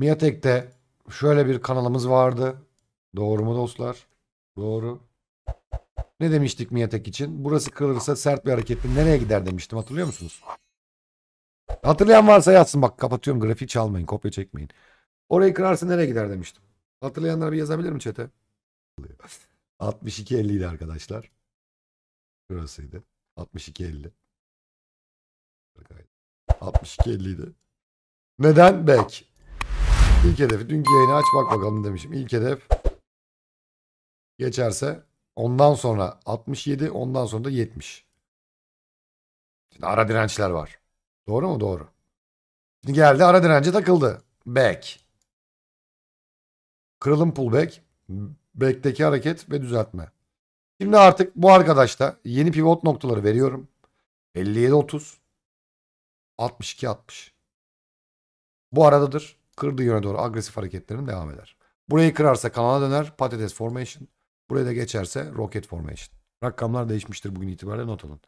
Miatek'te şöyle bir kanalımız vardı. Doğru mu dostlar? Doğru. Ne demiştik Miatek için? Burası kırılırsa sert bir hareketli nereye gider demiştim hatırlıyor musunuz? Hatırlayan varsa yazsın bak kapatıyorum grafiği çalmayın kopya çekmeyin. Orayı kırarsa nereye gider demiştim. Hatırlayanlar bir yazabilir mi çete? 6250 idi arkadaşlar. Şurasıydı. 6250. 6250 idi. Neden? Bek. İlk hedefi dünkü yayını aç bak bakalım demişim. İlk hedef geçerse ondan sonra 67 ondan sonra da 70. Şimdi ara dirençler var. Doğru mu? Doğru. Şimdi geldi ara dirence takıldı. Back. Kırılım pullback. Back'teki hareket ve düzeltme. Şimdi artık bu arkadaşta yeni pivot noktaları veriyorum. 57 30 62 60. Bu aradadır. Kırdığı yöne doğru agresif hareketlerin devam eder. Burayı kırarsa kanala döner patates formation. Buraya da geçerse roket formation. Rakamlar değişmiştir bugün itibariyle not alın.